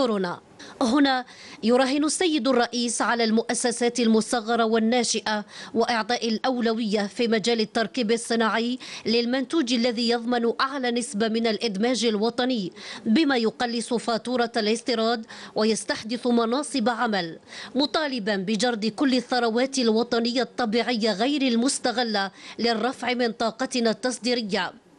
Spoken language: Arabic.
كورونا هنا يراهن السيد الرئيس على المؤسسات المصغرة والناشئة وإعطاء الأولوية في مجال التركيب الصناعي للمنتوج الذي يضمن أعلى نسبة من الإدماج الوطني بما يقلص فاتورة الاستيراد ويستحدث مناصب عمل مطالبا بجرد كل الثروات الوطنية الطبيعية غير المستغلة للرفع من طاقتنا التصديرية